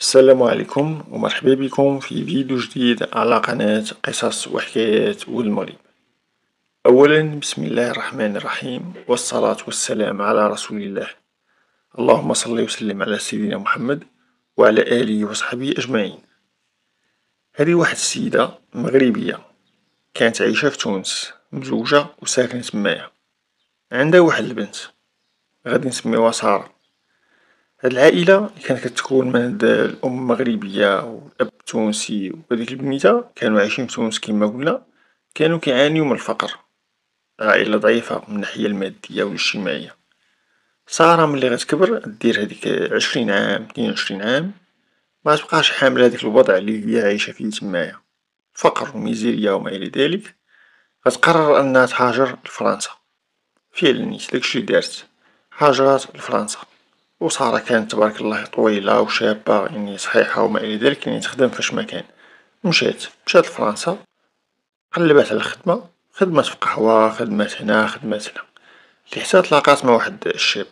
السلام عليكم ومرحبا بكم في فيديو جديد على قناة قصص وحكايات والمغرب أولا بسم الله الرحمن الرحيم والصلاة والسلام على رسول الله اللهم صل وسلم على سيدنا محمد وعلى آله وصحبه أجمعين هذه واحد السيدة مغربية كانت عايشة في تونس مزوجة وساكنة معها عندها واحد البنت غادي نسميوها سارة هاد العائلة اللي كانت كتكون من الأم مغربية والأب تونسي هاديك البنيتة كانو عايشين في تونس كيما قلنا كانو كيعانيو من الفقر، عائلة ضعيفة من الناحية المادية والاجتماعية، سارة ملي غتكبر دير هاديك عشرين عام تنين وعشرين عام مغتبقاش حاملة هاديك الوضع اللي هي عايشة فيه تمايا فقر وميزيريا وما إلى ذلك، غتقرر أنها تهاجر لفرنسا، فعلا نيت داكشي دارت هاجرات لفرنسا. وسارة كانت تبارك الله طويلة وشابة يعني صحيحة وما إلى ذلك يعني تخدم فاش ما كان، مشات مشات لفرنسا قلبات على الخدمة خدمات في قهوة خدمات هنا خدمات هنا لي حتى تلاقات مع واحد الشاب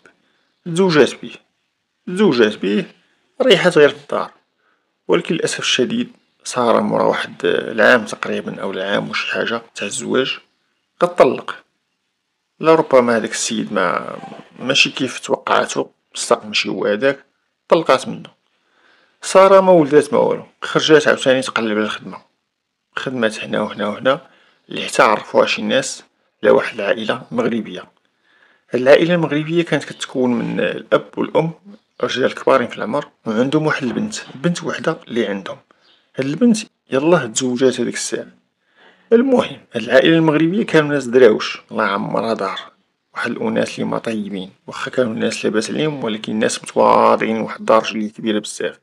تزوجات بيه تزوجات بيه ريحات غير في الدار ولكن للأسف الشديد سارة مورا واحد العام تقريبا أو العام وشي حاجة تاع الزواج قد طلق لربما هداك السيد ما ماشي كيف توقعاتو. لصق ماشي هو هذاك طلقات منو سارة ما ولدات ما والو خرجات عاوتاني تقلب على الخدمة خدمات هنا وهنا وهنا اللي حتى عرفوها شي ناس على واحد العائلة مغربية هاد العائلة المغربية كانت كتكون من الأب والأم رجال كبارين في العمر وعندهم واحد البنت بنت وحدة اللي عندهم هاد البنت يلاه تزوجات هذيك الساعة المهم هاد العائلة المغربية كانوا ناس دراوش الله يعمرها دار واحد الناس اللي طيبين وخا كانو الناس لاباس عليهم ولكن الناس متواضعين واحد الدرجة اللي كبيرة بزاف،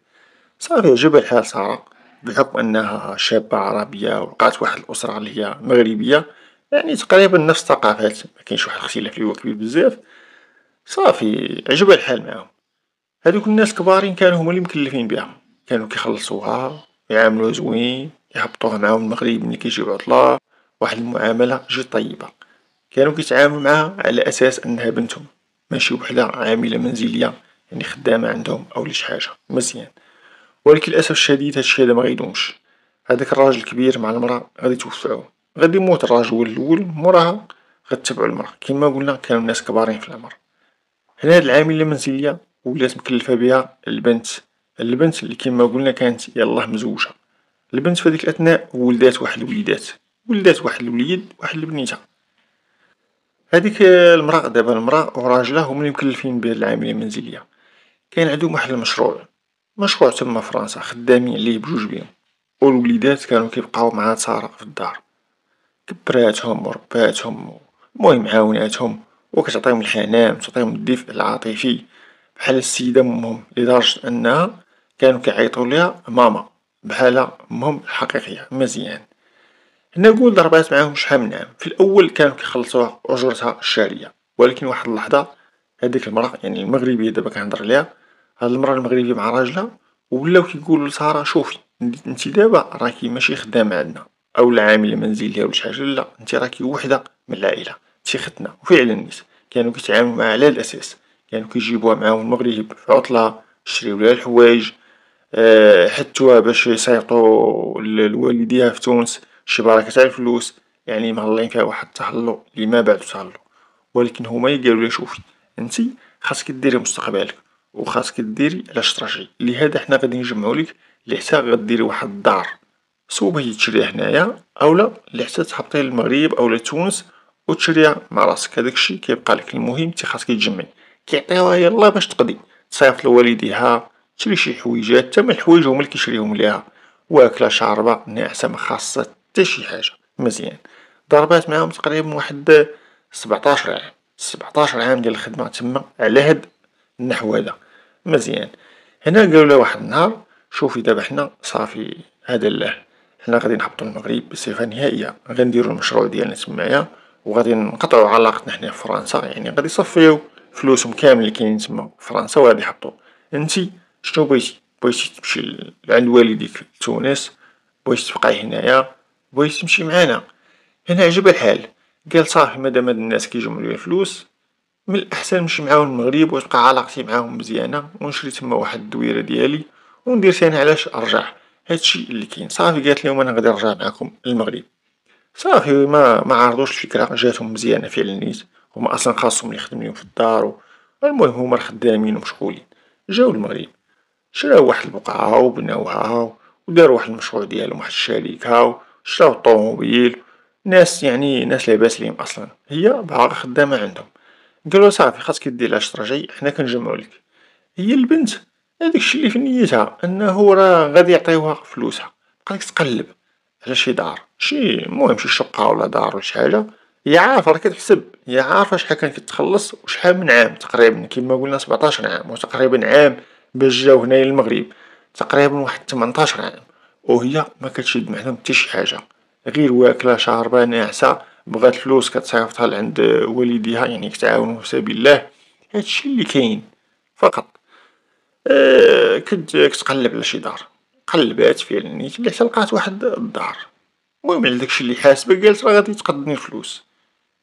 صافي عجبها الحال سارة بحكم أنها شابة عربية ولقات واحد الأسرة لي هي مغربية يعني تقريبا نفس الثقافات كاينش واحد الإختلاف لي هو كبير بزاف، صافي عجبها الحال معاهم، هذوك الناس الكبارين كانو هما لي مكلفين بها كانو كيخلصوها يعاملوها زوين يهبطوها معاهم المغرب ملي كيجيو عطلة واحد المعاملة جد طيبة. كانو كيتعاملو معاها على أساس أنها بنتهم ماشي وحدة عاملة منزلية يعني خدامة عندهم أولا شي حاجة مزيان ولكن للأسف الشديد هادشي هدا مغيدومش هداك الراجل الكبير مع المرا غادي يتوفاو غادي يموت الراجل الاول اللول موراها غتبعو المرا كيما قلنا كانو الناس كبارين في العمر هنا هاد العاملة المنزلية ولات مكلفة بها البنت البنت اللي كيما قلنا كانت يلاه مزوجة البنت في هذيك الأثناء ولدات واحد الوليدات ولدات واحد الوليد واحد البنيتة هذيك المراه دابا المراه وراجلها هما لي مكلفين بالعملية المنزلية، كاين عندهم واحد المشروع، مشروع تما فرنسا خدامين عليه بجوج بيهم، والوليدات كانو كيبقاو معاها سارة في الدار، كبراتهم ورباتهم المهم عاوناتهم وكتعطيهم الحنان وتعطيهم الدفء العاطفي بحال السيدة مهم لدرجة أنها كانو كيعيطوا ليها ماما بحال مهم الحقيقية مزيان. نقول ضربات معاهم شحال من عام في الاول كانوا كيخلصوها اجرتها الشهريه ولكن واحد اللحظه هذيك المراه يعني المغربيه دابا كنهضر عليها هاد المراه المغربيه مع راجلها ولاو كيقولوا لساره شوفي انت دابا راكي ماشي خدامه عندنا او العامله عامله منزليه ولا شي حاجه لا انت راكي وحده من العائله انت ختنا وفعلا الناس كانوا كيتعاملوا معها على الاساس كانوا كيجيبوها معاهم المغرب في عطله يشريو لها الحوايج آه، حتوها باش يصيفطوا لوالديها في تونس شي بركة تاع الفلوس يعني مهلين فيها واحد اللي لي مابعدو تهلو ولكن هما لي شوفي انت خاصك ديري مستقبلك وخاصك ديري علاش ترجعي لهذا حنا غادي نجمعولك اللي حتى غديري واحد الدار صوب هي تشريها هنايا أولا اللي حتى تحطي للمغرب أولا لتونس وتشريها مع راسك هداكشي كيبقالك المهم انت خاصك تجمعي كيعطيوها يلا باش تقضي تصيفط لوالديها تشري شي حويجات تما الحوايج هما لي كيشريهم ليها واكلة شاربة ناعسة مخاصة تا شي حاجة مزيان ضربات معاهم تقريبا واحد 17 عام 17 عام ديال الخدمة تما على هاد النحو هدا مزيان هنا قالوله واحد النهار شوفي دابا حنا صافي هذا الله حنا غادي نهبطو المغرب بصفة نهائية غنديرو المشروع ديالنا تمايا وغادي نقطعو علاقتنا حنا فرنسا يعني غادي يصفيو فلوسهم كامل اللي كاينين تما في فرنسا وغادي يحطوا انتي شنو بغيتي بغيتي تمشي لعند والديك تونس بغيتي تبقاي هنايا بغيت تمشي معانا هنا عجبها الحال قال صافي مادام هاد الناس كيجمعو ليا فلوس من الاحسن نمشي معاهم المغرب وتبقى علاقتي معاهم مزيانه ونشري تما واحد الدويره ديالي وندير ثاني علاش ارجع هادشي اللي كاين صافي قالت لهم انا غادي نرجع معاكم المغرب صافي ما ما عرضوش الفكره جاتهم مزيانه فعلا نيت هما اصلا خاصهم يخدم ليهم في الدار المهم هما خدامين ومشغولين جاو المغرب شراو واحد البقعه وبناوها وداروا واحد المشروع ديالهم واحد الشركه شراو الطوموبيل ناس يعني ناس لاباس ليهم أصلا هي ظاهرة خدامة عندهم قالوا صافي خاصك دير لها جاي حنا كنجمعولك هي البنت هداكشي لي في نيتها انه راه غادي يعطيوها فلوسها بقات تقلب على شي دار شي المهم شي شقة ولا دار ولا شي حاجة هي عارفة راه كتحسب هي عارفة شحال كانت كتخلص وشحال من عام تقريبا كيما قلنا 17 عام وتقريبا عام باش جاو هنايا للمغرب تقريبا واحد 18 عام وهي مكتشد محلم حتى شي حاجة غير واكلة شاربة ناعسة بغات فلوس كتصيفطها لعند والديها يعني كتعاونو في سبيل الله هادشي لي كاين فقط آه، كد كتقلب على شي دار قلبات فعلا نيت حتى لقات واحد الدار المهم على داكشي لي حاسبة قالت راه غادي تقدني الفلوس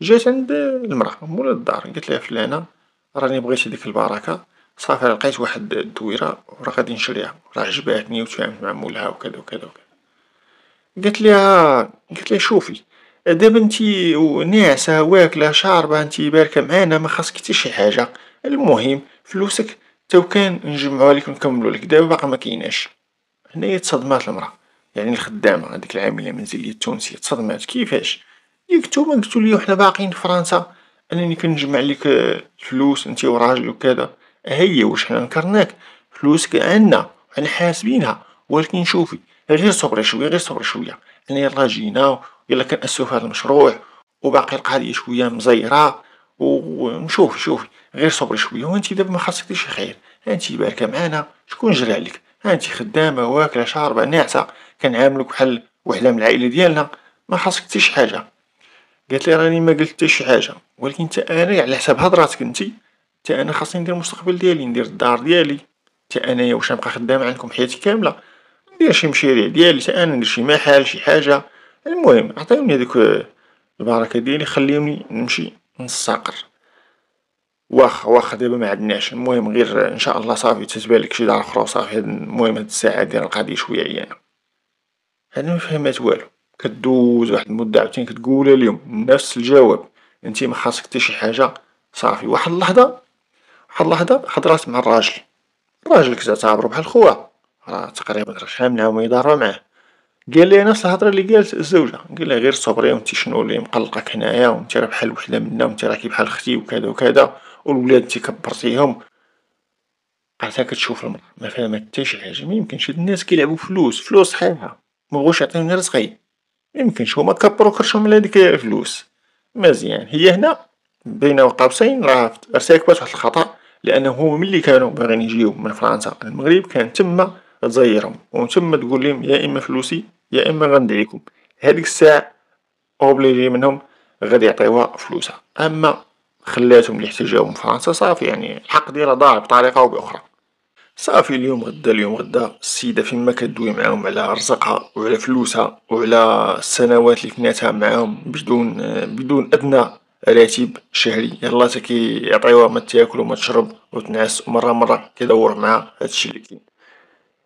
جات عند المرا مولا الدار قالت لها فلانة راني بغيت هذيك البركة صافي لقيت واحد الدويرة راه غادي نشريها راه عجباتني وتفاهمت مع مولها وكدا وكدا وكدا قلت ليها قلت ليها شوفي دابا نتي ناعسة واكلة شاربة نتي باركة معانا ما خاصك حتى شي حاجة المهم فلوسك تو كان نجمعوها ليك ونكملو ليك دابا باقا مكيناش هنايا تصدمات المرا يعني الخدامة هذيك العاملة المنزلية التونسية تصدمات كيفاش ياك قلت لي وحنا باقيين في فرنسا انني كنجمع ليك الفلوس نتي وراجل وكذا هي واش نكرناك فلوسك عندنا انا حاسبينها ولكن شوفي غير صبري شوية غير صبري شوية انا يلا جينا يلا كنأسسو في المشروع وباقي القضية شوية مزيرة ونشوف شوفي غير صبري شوية وانتي دابا خاصك شي خير انتي باركة معانا شكون جرى عليك انتي خدامة واكلة شاربة ناعسة كنعاملوك بحال وحدة من العائلة ديالنا مخاصك حتى شي حاجة قالتلي راني مقلت حتى شي حاجة ولكن انت انا على حساب هضراتك انت تا انا خاصني ندير المستقبل ديالي ندير الدار ديالي تا انايا واش نبقى خدام عندكم حياتي كاملة ندير شي مشاريع ديالي تا انا ندير شي محل شي حاجة المهم عطيوني هذوك البركة ديالي خليوني نمشي نستقر واخا واخا دابا ما عندناش المهم غير ان شاء الله صافي لك شي دار اخرى صافي المهم هاد الساعه ديال القضيه شويه عيانه يعني. انا ما فهمت والو كدوز واحد المده عاوتاني كتقولها اليوم نفس الجواب انت ما خاصك حتى شي حاجه صافي واحد اللحظه واحد اللحظة حضرات مع الراجل، الراجل كذا عتعتبرو بحال خوها راه تقريبا شحال عام يضاربها معاه، قاليها نفس الهضرة لي قالت الزوجة قاليها غير صبري ونتي شنو لي مقلقك هنايا ونتي راه بحال وحدة منا ونتي راكي بحال ختي وكدا وكدا والولاد نتي كبرتيهم، عرفتها كتشوف المرا مافيها تا شي حاجة ميمكنش هاد الناس كيلعبو فلوس فلوس صحيحة مبغوش يعطيونا رزقي ميمكنش هما كبرو كرشهم على هاديك الفلوس، مزيان هي هنا بين قوسين راه ارتكبت واحد الخطأ لانه هو ملي كانوا باغيين يجيو من فرنسا للمغرب كان تما تزيرهم وتما تقول لهم يا اما فلوسي يا اما غندعيكم هاديك الساعة اوبليجي منهم غادي يعطيوها فلوسها اما خلاتهم اللي حتى من فرنسا صافي يعني الحق ديالها ضاع بطريقه او باخرى صافي اليوم غدا اليوم غدا السيدة فيما كدوي معاهم على رزقها وعلى فلوسها وعلى السنوات اللي فناتها معاهم بدون بدون ادنى راتب شهري يلا تا كيعطيوها ما تاكل وما تشرب وتنعس ومره مره كيدور مع هادشي اللي كاين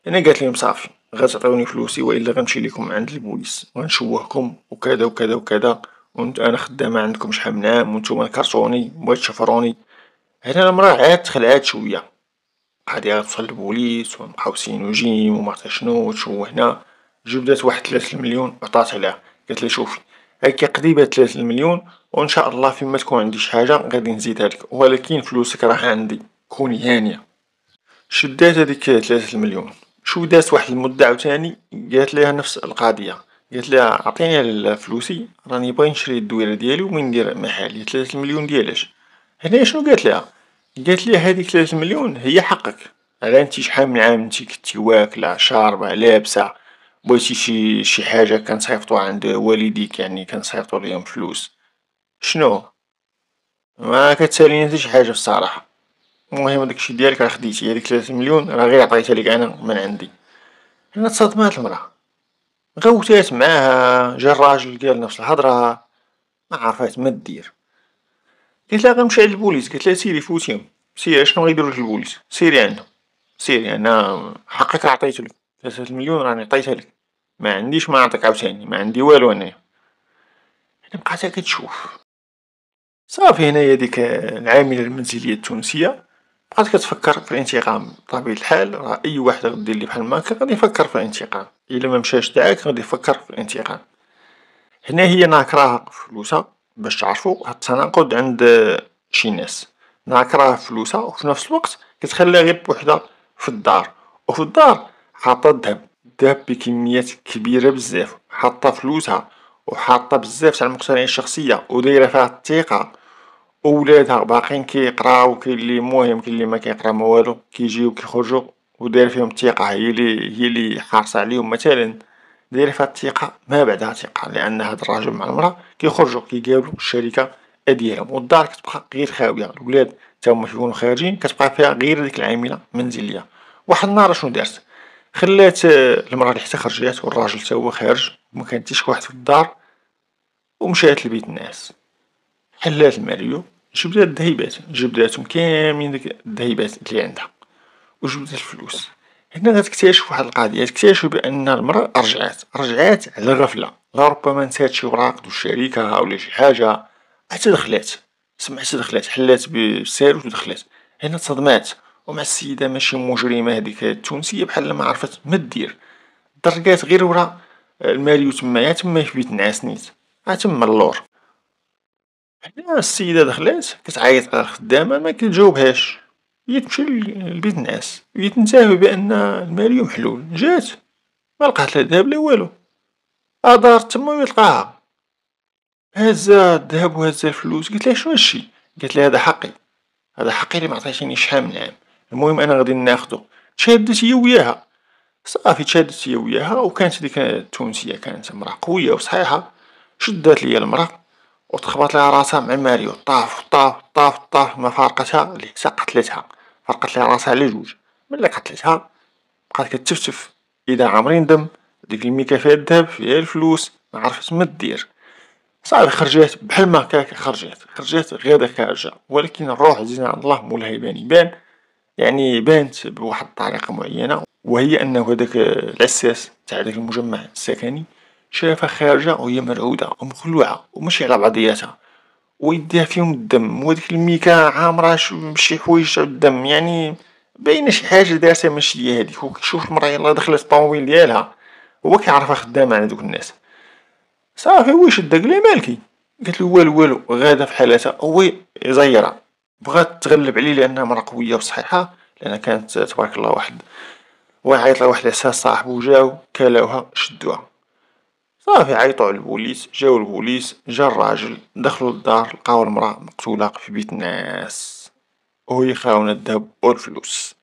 انا قالت لهم صافي غتعطيوني فلوسي والا غنمشي ليكم عند البوليس وغنشوهكم وكذا وكذا وكذا وانت انا خدامه عندكم شحال من عام وانتوما كرتوني بغيت تشفروني هنا المراه عاد تخلعات شويه قاعدة غتوصل للبوليس ونبقاو سين وجيم وما عرفت شنو وتشو هنا جبدات واحد 3 مليون عطاتها عليها قالت لي شوفي هاكا قريبة تلاتة المليون وان شاء الله فيما تكون عندي شي حاجة غادي نزيدهالك ولكن فلوسك راه عندي كوني هانية شدات هاديك تلاتة المليون شو دات واحد المدة عاوتاني قالت ليها نفس القضية قالت ليها عطيني فلوسي راني باغي نشري الدويرة ديالي ندير محلي ثلاثة المليون ديالاش هنا شنو قالت ليها قالت ليها هاديك تلاتة المليون هي حقك على انتي شحال من عام انتي كنتي واكلة شاربة لابسة بغيتي شي شي حاجة كنصيفطو عند والديك يعني كنصيفطو ليهم فلوس شنو ما مكتساليني تا شي حاجة الصراحة المهم داكشي ديالك راه خديتيه هاديك ثلاثة مليون راه غير عطيتها ليك انا من عندي هنا تصدمات المرا غوتات معاها جا الراجل قال نفس الهضرة ما عرفات دير قلت لها غنمشي عند البوليس قالتلها سيري فوتيهم سيري شنو غيديرو لك البوليس سيري عندهم سيري انا حقك عطيتو عطيتولك تلاتة المليون راني يعني عطيتها ما عنديش ما نعطيك عاوتاني ما عندي والو انايا انا بقيت كتشوف صافي هنايا ديك العاملة المنزلية التونسية بقات كتفكر في الانتقام بطبيعة الحال راه اي واحد غدير لي بحال هكا غادي يفكر في الانتقام الا مشاش دعاك غادي يفكر في الانتقام هنا هي ناكراها فلوسها باش تعرفو هاد التناقض عند شي ناس ناكراها فلوسها وفي نفس الوقت كتخليها غير بوحدها في الدار وفي الدار حاطة الذهب دهب بكميات كبيرة بزاف حاطة فلوسها وحاطة بزاف تاع المقتنعين الشخصية ودايرة فيها الثقة أولادها باقين كيقراو كاين اللي مهم كاين اللي ما كيقرا ما والو كيجيو كيخرجو ودايرة فيهم الثقة هي اللي هي اللي حارصة عليهم مثلا دايرة فيها الثقة ما بعدها ثقة لأن هاد الراجل مع المرأة كيخرجو كيقابلو الشركة ديالهم والدار كتبقى غير خاوية الولاد تا هما كيكونو خارجين كتبقى فيها غير ديك العاملة منزلية واحد النهار شنو دارت خلات آه، المرا اللي حتى خرجات والراجل تا هو خارج ومكان تي واحد في الدار ومشات لبيت الناس حلات الماريو جبدات الذهبات جبداتهم كاملين ديك الذهبات اللي عندها وجبدات الفلوس هنا غتكتشف واحد القضية تكتشف بأن المرأة رجعات رجعات على غفلة لربما نسات شي وراق دو الشركة ولا شي حاجة حتى دخلات سمعت دخلات حلات بالساروت ودخلات هنا تصدمات ومع السيدة ماشي مجرمة هذيك التونسية بحال ما عرفت ما دير درقات غير ورا الماريو تما يا تما في بيت نعاس نيت عا تما اللور حنا السيدة دخلات كتعيط على الخدامة ما كتجاوبهاش هي تمشي لبيت نعاس هي تنتهي بأن الماريو محلول جات ما لقات لا ذهب لا والو أدار تما يلقاها هزا الذهب وهزا الفلوس قلت لها شنو هادشي قالت لها هذا حقي هذا حقي اللي معطيتيني شحال من عام المهم انا غادي ناخدو تشادت هي وياها صافي تشادت هي وياها وكانت ديك التونسية كانت مرا قوية وصحيحة شدات ليا المرا وتخبط لها راسها مع ماريو طاف طاف طاف طاف ما فارقتها لحتى قتلتها فرقت لها راسها على جوج ملي قتلتها بقات كتفتف اذا عمري ندم ديك الميكا فيها الذهب فيها الفلوس ما عرفت ما دير صافي خرجات بحال ما هكاك خرجات خرجات غير داك ولكن الروح زين عند الله مولاها يبان يبان يعني بانت بواحد الطريقة معينة وهي أنه هداك العساس تاع هداك المجمع السكني شافها خارجة وهي مرعودة ومخلوعة وماشي على بعضياتها ويديها فيهم الدم وهاديك الميكا عامرة بشي حوايج تاع الدم يعني باينة شي حاجة دارتها ماشي هي هاديك وكيشوف المراه يلاه دخلت الطوموبيل ديالها هو كيعرفها خدامة على دوك الناس صافي هو يشدها قالها مالكي قالتلو والو والو غاده في حالتها هو يزيرها بغات تغلب عليه لأنها مرا قوية وصحيحة لأنها كانت تبارك الله واحد وعيط عيط لها واحد الاساس صاحبو جاو كلاوها شدوها صافي عيطو على البوليس جاو البوليس جا الراجل دخلو الدار لقاو المرا مقتولة في بيت ناس خاونة الدهب والفلوس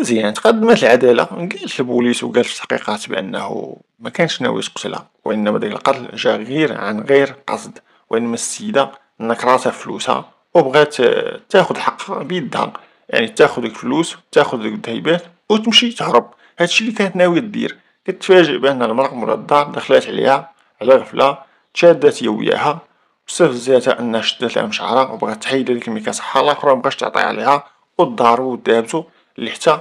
مزيان تقدمت العدالة قالت البوليس وقالت في التحقيقات بأنه مكانش ناوي يقتلها وإنما داك القتل جا غير عن غير قصد وإنما السيدة نكراتها فلوسها وبغات تاخد حقها بيدها يعني تاخد الفلوس تاخذ الذهبات وتمشي تهرب هادشي اللي كانت ناوية دير كتفاجئ بأن المرأة مورا الدار دخلات عليها على غفلة تشادات هي وياها واستفزاتها أنها شدات لها من شعرها وبغات تحيد هاديك الميكا صحة الأخرى مبقاش تعطي عليها ودارو ودابتو اللي حتى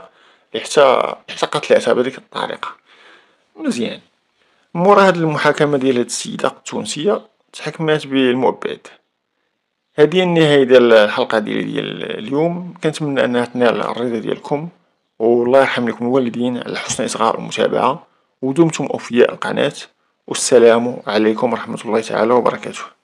اللي حتى حتى قتلتها بهاديك الطريقة مزيان مورا هاد المحاكمة ديال هاد السيدة التونسية تحكمات بالمؤبد هذه هي النهاية ديال الحلقة ديال اليوم كنتمنى أنها تنال الرضا ديالكم والله يرحم لكم الوالدين على حسن إصغاء والمتابعه ودمتم أوفياء القناة والسلام عليكم ورحمة الله تعالى وبركاته